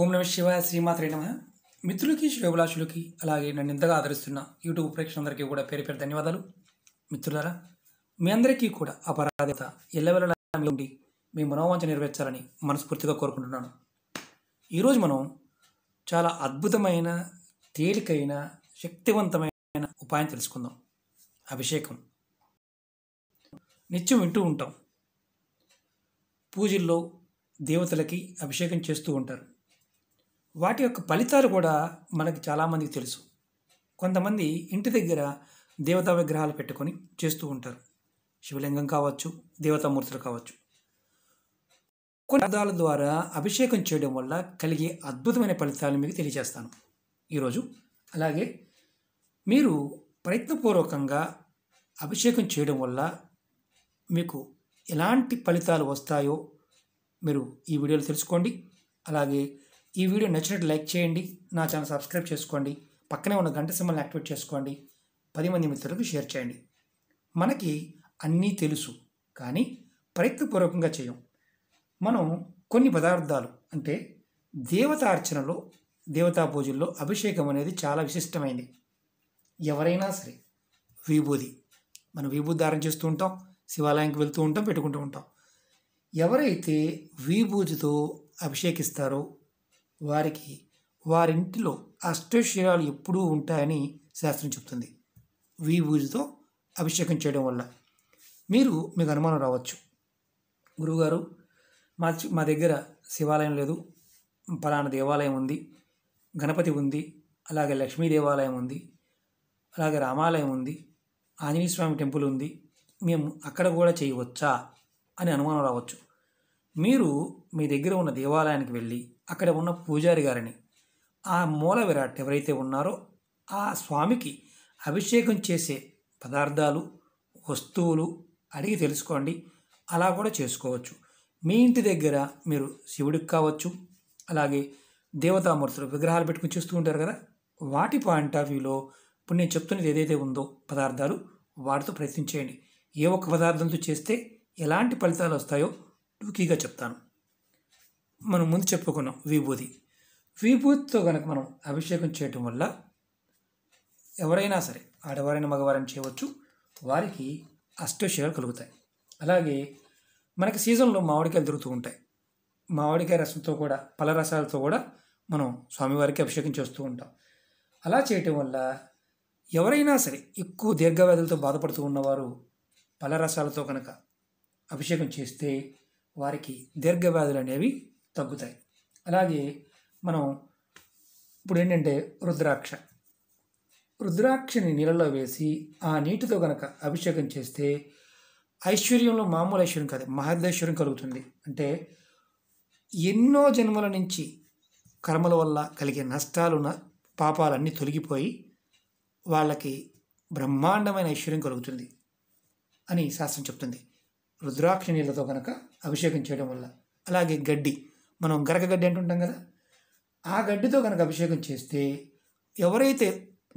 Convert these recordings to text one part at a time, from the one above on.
ఓం నమ శివ శ్రీమాత్రే నమ మిత్రులకి శుభభిలాషులకి అలాగే నన్ను ఇంతగా ఆదరిస్తున్న యూట్యూబ్ ప్రేక్షకులందరికీ కూడా పేరు పేరు ధన్యవాదాలు మిత్రులారా మీ అందరికీ కూడా అపరాధిత ఎల్లవెల్లలా ఉండి మీ మనోవాంఛ నెరవేర్చాలని మనస్ఫూర్తిగా కోరుకుంటున్నాను ఈరోజు మనం చాలా అద్భుతమైన తేలికైన శక్తివంతమైన ఉపాయం తెలుసుకుందాం అభిషేకం నిత్యం వింటూ ఉంటాం పూజల్లో దేవతలకి అభిషేకం చేస్తూ ఉంటారు వాటి యొక్క ఫలితాలు కూడా మనకి చాలామందికి తెలుసు కొంతమంది ఇంటి దగ్గర దేవతా విగ్రహాలు పెట్టుకొని చేస్తూ ఉంటారు శివలింగం కావచ్చు దేవతామూర్తులు కావచ్చు కొన్ని పదాల ద్వారా అభిషేకం చేయడం వల్ల కలిగే అద్భుతమైన ఫలితాలు మీకు తెలియజేస్తాను ఈరోజు అలాగే మీరు ప్రయత్నపూర్వకంగా అభిషేకం చేయడం వల్ల మీకు ఎలాంటి ఫలితాలు వస్తాయో మీరు ఈ వీడియోలో తెలుసుకోండి అలాగే ఈ వీడియో నచ్చినట్టు లైక్ చేయండి నా ఛానల్ సబ్స్క్రైబ్ చేసుకోండి పక్కనే ఉన్న గంట సింబల్ని యాక్టివేట్ చేసుకోండి పది మంది మిత్రులకు షేర్ చేయండి మనకి అన్నీ తెలుసు కానీ ప్రయత్నపూర్వకంగా చేయం మనం కొన్ని పదార్థాలు అంటే దేవతార్చనలో దేవతా పూజల్లో అభిషేకం అనేది చాలా విశిష్టమైంది ఎవరైనా సరే విభూది మనం విభూతి ధారణ చేస్తూ ఉంటాం శివాలయానికి వెళ్తూ ఉంటాం పెట్టుకుంటూ ఉంటాం ఎవరైతే విభూతితో అభిషేకిస్తారో వారికి వారింటిలో అష్టైశ్వర్యాలు ఎప్పుడూ ఉంటాయని శాస్త్రం చెప్తుంది విభూతితో అభిషేకం చేయడం వల్ల మీరు మీకు అనుమానం రావచ్చు గురువుగారు మా మా దగ్గర శివాలయం లేదు పలానా దేవాలయం ఉంది గణపతి ఉంది అలాగే లక్ష్మీ దేవాలయం ఉంది అలాగే రామాలయం ఉంది ఆంజనేయ స్వామి టెంపుల్ ఉంది మేము అక్కడ కూడా చేయవచ్చా అని అనుమానం రావచ్చు మీరు మీ దగ్గర ఉన్న దేవాలయానికి వెళ్ళి అక్కడ ఉన్న పూజారి గారిని ఆ మూల విరాట్ ఎవరైతే ఉన్నారో ఆ స్వామికి అభిషేకం చేసే పదార్థాలు వస్తువులు అడిగి తెలుసుకోండి అలా కూడా చేసుకోవచ్చు మీ ఇంటి దగ్గర మీరు శివుడికి కావచ్చు అలాగే దేవతామూర్తులు విగ్రహాలు పెట్టుకుని చూస్తూ ఉంటారు కదా వాటి పాయింట్ ఆఫ్ వ్యూలో ఇప్పుడు నేను చెప్తున్నది ఏదైతే ఉందో పదార్థాలు వాటితో ప్రయత్నించేయండి ఏ ఒక్క పదార్థంతో చేస్తే ఎలాంటి ఫలితాలు వస్తాయో టూకీగా చెప్తాను మనం ముందు చెప్పుకున్నాం విభూతి విభూతితో కనుక మనం అభిషేకం చేయటం వల్ల ఎవరైనా సరే ఆడవారైనా మగవారైనా చేయవచ్చు వారికి అష్టవిషయాలు కలుగుతాయి అలాగే మనకి సీజన్లో మామిడికాయలు దొరుకుతూ ఉంటాయి మామిడికాయ రసంతో కూడా పల రసాలతో కూడా మనం స్వామివారికి అభిషేకం చేస్తూ ఉంటాం అలా చేయటం వల్ల ఎవరైనా సరే ఎక్కువ దీర్ఘవ్యాధులతో బాధపడుతూ ఉన్నవారు పల రసాలతో కనుక అభిషేకం చేస్తే వారికి దీర్ఘవ్యాధులు అనేవి తగ్గుతాయి అలాగే మనం ఇప్పుడు ఏంటంటే రుద్రాక్ష రుద్రాక్షని నీళ్ళలో వేసి ఆ నీటితో కనుక అభిషేకం చేస్తే ఐశ్వర్యంలో మామూలు ఐశ్వర్యం కాదు మహర్దైశ్వర్యం కలుగుతుంది అంటే ఎన్నో జన్మల నుంచి కర్మల వల్ల కలిగే నష్టాలు పాపాలన్నీ తొలగిపోయి వాళ్ళకి బ్రహ్మాండమైన ఐశ్వర్యం కలుగుతుంది అని శాస్త్రం చెప్తుంది రుద్రాక్ష నీళ్ళతో కనుక అభిషేకం చేయడం వల్ల అలాగే గడ్డి మనం గరక గడ్డి అంటుంటాం కదా ఆ గడ్డితో కనుక అభిషేకం చేస్తే ఎవరైతే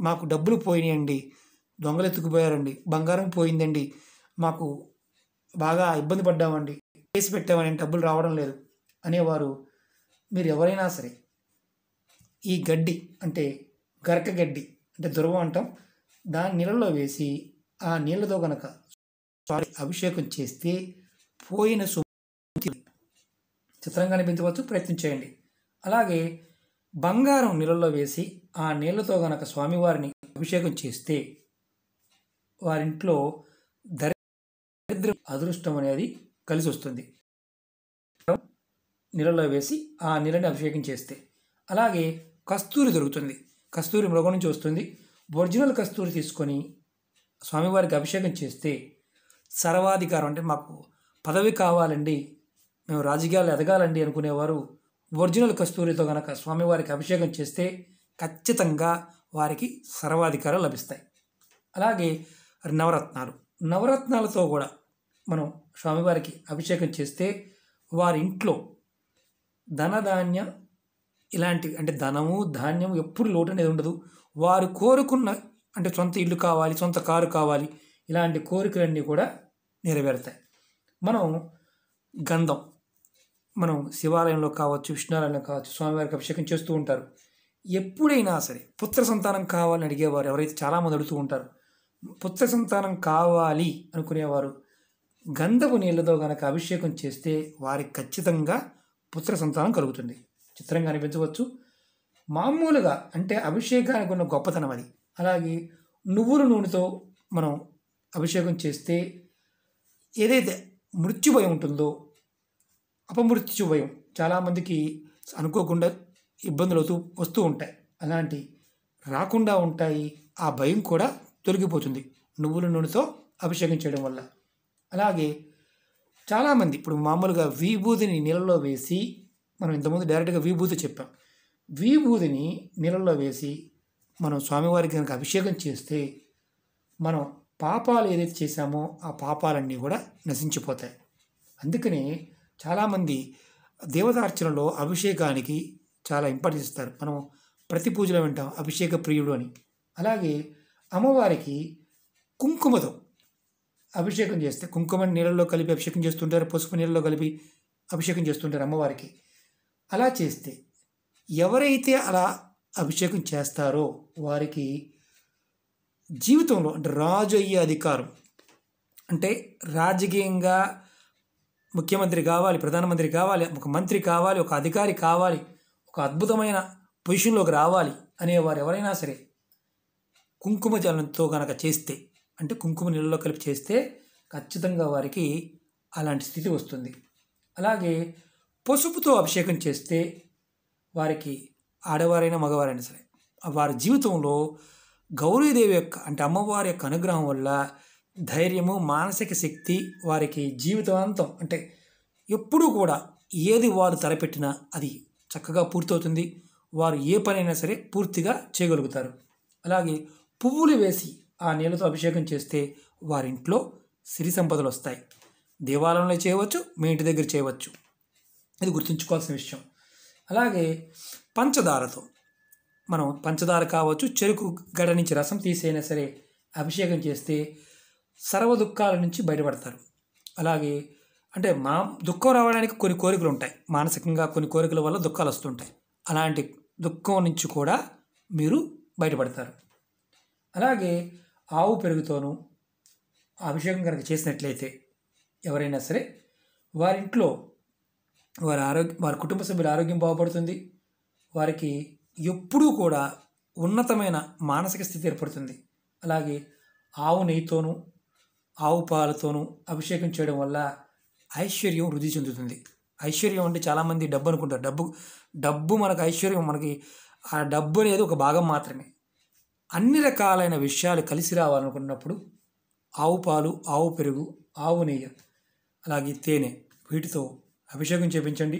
మాకు డబ్బులు పోయినాయండి దొంగలు ఎత్తుకుపోయారండి బంగారం పోయిందండి మాకు బాగా ఇబ్బంది పడ్డామండి కేసు పెట్టామని డబ్బులు రావడం లేదు అనేవారు మీరు ఎవరైనా సరే ఈ గడ్డి అంటే గరక గడ్డి అంటే దుర్వం అంటాం దాని నీళ్ళలో వేసి ఆ నీళ్ళతో కనుక సారీ అభిషేకం చేస్తే పోయిన సుమతి చిత్రంగా అనిపించవచ్చు ప్రయత్నం చేయండి అలాగే బంగారం నీళ్ళలో వేసి ఆ నీళ్ళతో గనక స్వామివారిని అభిషేకం చేస్తే వారింట్లో దరిద్ర అదృష్టం అనేది కలిసి వస్తుంది నీళ్ళలో వేసి ఆ నీళ్ళని అభిషేకం చేస్తే అలాగే కస్తూరి దొరుకుతుంది కస్తూరి మృగం నుంచి వస్తుంది ఒరిజినల్ కస్తూరి తీసుకొని స్వామివారికి అభిషేకం చేస్తే సర్వాధికారం అంటే మాకు పదవి కావాలండి మేము రాజకీయాలు ఎదగాలండి అనుకునేవారు ఒరిజినల్ కస్తూరితో కనుక స్వామివారికి అభిషేకం చేస్తే ఖచ్చితంగా వారికి సర్వాధికారం లభిస్తాయి అలాగే నవరత్నాలు నవరత్నాలతో కూడా మనం స్వామివారికి అభిషేకం చేస్తే వారి ఇంట్లో ధనధాన్య ఇలాంటివి అంటే ధనము ధాన్యం ఎప్పుడు లోటు అనేది ఉండదు వారు కోరుకున్న అంటే సొంత ఇల్లు కావాలి సొంత కారు కావాలి ఇలాంటి కోరికలన్నీ కూడా నెరవేరుతాయి మనం గంధం మనం శివాలయంలో కావచ్చు విష్ణాలయంలో కావచ్చు స్వామివారికి అభిషేకం చేస్తూ ఉంటారు ఎప్పుడైనా సరే పుత్ర సంతానం కావాలని అడిగేవారు ఎవరైతే చాలామంది అడుగుతూ ఉంటారు పుత్ర సంతానం కావాలి అనుకునేవారు గంధపు నీళ్ళతో గనక అభిషేకం చేస్తే వారికి ఖచ్చితంగా పుత్ర సంతానం కలుగుతుంది చిత్రంగా అనిపించవచ్చు మామూలుగా అంటే అభిషేకానికి ఉన్న గొప్పతనం అది అలాగే నువ్వుల నూనెతో మనం అభిషేకం చేస్తే ఏదైతే మృత్యు భయం ఉంటుందో అపమృత్యు భయం చాలామందికి అనుకోకుండా ఇబ్బందులు అవుతూ వస్తూ ఉంటాయి అలాంటి రాకుండా ఉంటాయి ఆ భయం కూడా తొలగిపోతుంది నువ్వుల నూనెతో అభిషేకం చేయడం వల్ల అలాగే చాలామంది ఇప్పుడు మామూలుగా విభూతిని నీళ్ళలో వేసి మనం ఇంతకుముందు డైరెక్ట్గా విభూతి చెప్పాం విభూతిని నీళ్ళలో వేసి మనం స్వామివారికి కనుక అభిషేకం చేస్తే మనం పాపాలు ఏదైతే చేశామో ఆ పాపాలన్నీ కూడా నశించిపోతాయి అందుకని చాలామంది దేవతార్చనలో అభిషేకానికి చాలా ఇంపార్టెన్స్ ఇస్తారు మనం ప్రతి పూజలో వింటాం అభిషేక ప్రియుడు అని అలాగే అమ్మవారికి కుంకుమతో అభిషేకం చేస్తే కుంకుమ నీళ్ళలో కలిపి అభిషేకం చేస్తుంటారు పసుపు నీళ్ళలో కలిపి అభిషేకం చేస్తుంటారు అమ్మవారికి అలా చేస్తే ఎవరైతే అలా అభిషేకం చేస్తారో వారికి జీవితంలో అంటే రాజు అయ్యే అధికారం అంటే రాజకీయంగా ముఖ్యమంత్రి కావాలి ప్రధానమంత్రి కావాలి ఒక మంత్రి కావాలి ఒక అధికారి కావాలి ఒక అద్భుతమైన పొజిషన్లోకి రావాలి అనేవారు ఎవరైనా సరే కుంకుమ జలంతో కనుక చేస్తే అంటే కుంకుమ నీళ్ళలో కలిపి చేస్తే ఖచ్చితంగా వారికి అలాంటి స్థితి వస్తుంది అలాగే పసుపుతో అభిషేకం చేస్తే వారికి ఆడవారైనా మగవారైనా సరే వారి జీవితంలో గౌరీదేవి యొక్క అంటే అమ్మవారి యొక్క అనుగ్రహం వల్ల ధైర్యము మానసిక శక్తి వారికి జీవితాంతం అంటే ఎప్పుడూ కూడా ఏది వారు తలపెట్టినా అది చక్కగా పూర్తవుతుంది వారు ఏ పనైనా సరే పూర్తిగా చేయగలుగుతారు అలాగే పువ్వులు వేసి ఆ నీళ్ళతో అభిషేకం చేస్తే వారింట్లో సిరి సంపదలు వస్తాయి దేవాలయంలో చేయవచ్చు మీ ఇంటి దగ్గర చేయవచ్చు ఇది గుర్తుంచుకోవాల్సిన విషయం అలాగే పంచదారతో మనం పంచదార కావచ్చు చెరుకు గడ నుంచి రసం తీసైనా సరే అభిషేకం చేస్తే సర్వ దుఃఖాల నుంచి బయటపడతారు అలాగే అంటే మా దుఃఖం రావడానికి కొన్ని కోరికలు ఉంటాయి మానసికంగా కొన్ని కోరికల వల్ల దుఃఖాలు వస్తుంటాయి అలాంటి దుఃఖం నుంచి కూడా మీరు బయటపడతారు అలాగే ఆవు పెరుగుతోనూ అభిషేకం కనుక చేసినట్లయితే ఎవరైనా సరే వారింట్లో వారి ఆరోగ్య వారి కుటుంబ సభ్యుల ఆరోగ్యం బాగుపడుతుంది వారికి ఎప్పుడూ కూడా ఉన్నతమైన మానసిక స్థితి ఏర్పడుతుంది అలాగే ఆవు నెయ్యితోనూ ఆవు పాలతోనూ అభిషేకం చేయడం వల్ల ఐశ్వర్యం వృద్ధి చెందుతుంది ఐశ్వర్యం అంటే చాలామంది డబ్బు అనుకుంటారు డబ్బు డబ్బు మనకు ఐశ్వర్యం మనకి ఆ డబ్బు అనేది ఒక భాగం మాత్రమే అన్ని రకాలైన విషయాలు కలిసి రావాలనుకున్నప్పుడు ఆవు పాలు ఆవు పెరుగు ఆవు నెయ్యి అలాగే తేనె వీటితో అభిషేకం చేపించండి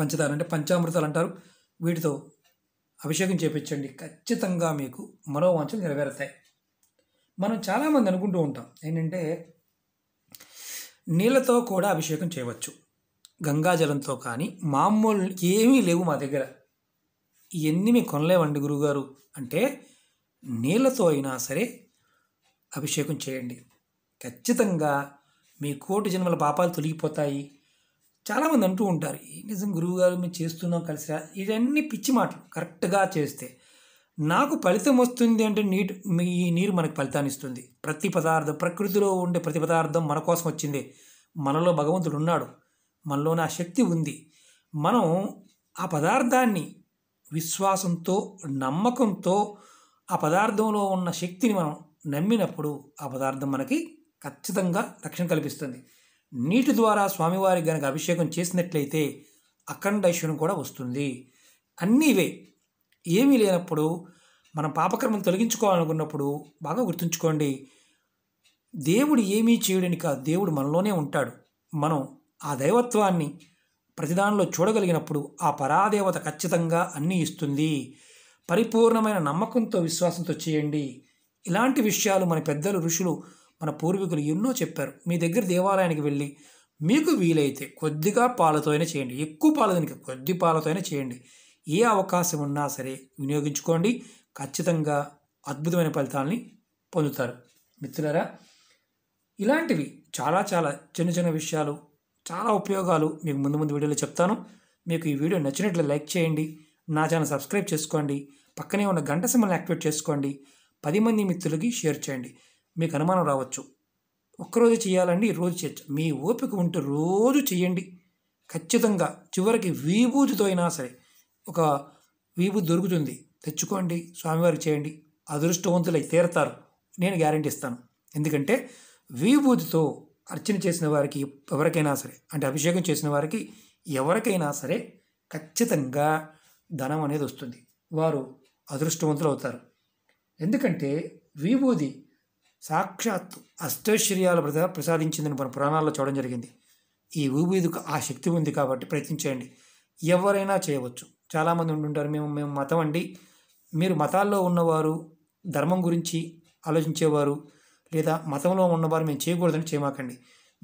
పంచదారు అంటే పంచామృతాలు అంటారు వీటితో అభిషేకం చేపించండి ఖచ్చితంగా మీకు మనోవాంఛలు నెరవేరుతాయి మనం చాలామంది అనుకుంటూ ఉంటాం ఏంటంటే నీళ్ళతో కూడా అభిషేకం చేయవచ్చు గంగాజలంతో కానీ మామూలు ఏమీ లేవు మా దగ్గర ఇవన్నీ మీ కొనలేవండి గురువుగారు అంటే నీళ్ళతో అయినా సరే అభిషేకం చేయండి ఖచ్చితంగా మీ కోటి జన్మల పాపాలు తొలగిపోతాయి చాలామంది అంటూ ఉంటారు ఈ నిజం గురువుగారు మేము చేస్తున్నాం కలిసిరా ఇవన్నీ పిచ్చి మాటలు కరెక్ట్గా చేస్తే నాకు ఫలితం వస్తుంది అంటే నీటి మీ నీరు మనకు ఫలితాన్ని ఇస్తుంది ప్రతి పదార్థం ప్రకృతిలో ఉండే ప్రతి పదార్థం మన కోసం వచ్చింది మనలో భగవంతుడు ఉన్నాడు మనలోనే ఆ శక్తి ఉంది మనం ఆ పదార్థాన్ని విశ్వాసంతో నమ్మకంతో ఆ పదార్థంలో ఉన్న శక్తిని మనం నమ్మినప్పుడు ఆ పదార్థం మనకి ఖచ్చితంగా రక్షణ కల్పిస్తుంది నీటి ద్వారా స్వామివారికి గనక అభిషేకం చేసినట్లయితే అఖండైశ్వరం కూడా వస్తుంది అన్నీ ఏమీ లేనప్పుడు మన పాపక్రమం తొలగించుకోవాలనుకున్నప్పుడు బాగా గుర్తుంచుకోండి దేవుడు ఏమీ చేయడని కాదు దేవుడు మనలోనే ఉంటాడు మనం ఆ దైవత్వాన్ని ప్రతిదానిలో చూడగలిగినప్పుడు ఆ పరాదేవత ఖచ్చితంగా అన్నీ ఇస్తుంది పరిపూర్ణమైన నమ్మకంతో విశ్వాసంతో చేయండి ఇలాంటి విషయాలు మన పెద్దలు ఋషులు మన పూర్వీకులు ఎన్నో చెప్పారు మీ దగ్గర దేవాలయానికి వెళ్ళి మీకు వీలైతే కొద్దిగా పాలతో అయినా చేయండి ఎక్కువ పాలతో కొద్ది పాలతో అయినా చేయండి ఏ అవకాశం ఉన్నా సరే వినియోగించుకోండి ఖచ్చితంగా అద్భుతమైన ఫలితాలని పొందుతారు మిత్రులరా ఇలాంటివి చాలా చాలా చిన్న చిన్న విషయాలు చాలా ఉపయోగాలు మీకు ముందు ముందు వీడియోలో చెప్తాను మీకు ఈ వీడియో నచ్చినట్లు లైక్ చేయండి నా ఛానల్ సబ్స్క్రైబ్ చేసుకోండి పక్కనే ఉన్న గంట సింబల్ని యాక్టివేట్ చేసుకోండి పది మంది మిత్రులకి షేర్ చేయండి మీకు అనుమానం రావచ్చు ఒక్కరోజు చేయాలండి రోజు చేయొచ్చు మీ ఓపిక ఉంటే రోజు చేయండి ఖచ్చితంగా చివరికి విభూతితో అయినా సరే ఒక విభూతి దొరుకుతుంది తెచ్చుకోండి స్వామివారికి చేయండి అదృష్టవంతులై తీరతారు నేను గ్యారంటీ ఇస్తాను ఎందుకంటే విభూతితో అర్చన చేసిన వారికి ఎవరికైనా సరే అంటే అభిషేకం చేసిన వారికి ఎవరికైనా సరే ఖచ్చితంగా ధనం అనేది వస్తుంది వారు అదృష్టవంతులు అవుతారు ఎందుకంటే విభూది సాక్షాత్తు అష్టైశ్వర్యాలు ప్రసాదించిందని మన పురాణాల్లో చూడడం జరిగింది ఈ ఊబీదుకు ఆ శక్తి ఉంది కాబట్టి ప్రయత్నించేయండి ఎవరైనా చేయవచ్చు చాలామంది ఉంటుంటారు మేము మేము మతం అండి మీరు మతాల్లో ఉన్నవారు ధర్మం గురించి ఆలోచించేవారు లేదా మతంలో ఉన్నవారు మేము చేయకూడదని చేయమాకండి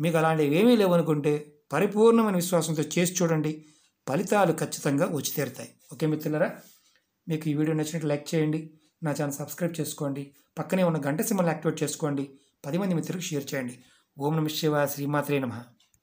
మీకు అలాంటివి ఏమీ లేవనుకుంటే పరిపూర్ణమైన విశ్వాసంతో చేసి చూడండి ఫలితాలు ఖచ్చితంగా వచ్చి తీరుతాయి ఓకే మిత్రులరా మీకు ఈ వీడియో నచ్చినట్టు లైక్ చేయండి నా ఛానల్ సబ్స్క్రైబ్ చేసుకోండి పక్కనే ఉన్న గంట సింబల్ యాక్టివేట్ చేసుకోండి పది మంది మిత్రులకు షేర్ చేయండి ఓం నమ శివ శ్రీమాత్రే నమ